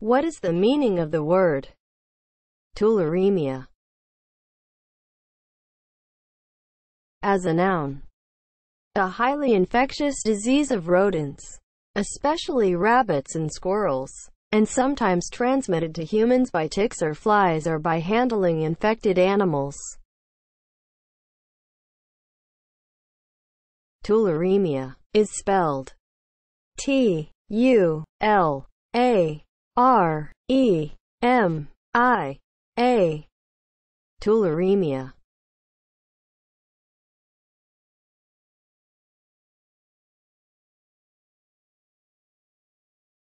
What is the meaning of the word tularemia? As a noun, a highly infectious disease of rodents, especially rabbits and squirrels, and sometimes transmitted to humans by ticks or flies or by handling infected animals. Tularemia is spelled T-U-L-A R E M I A tularemia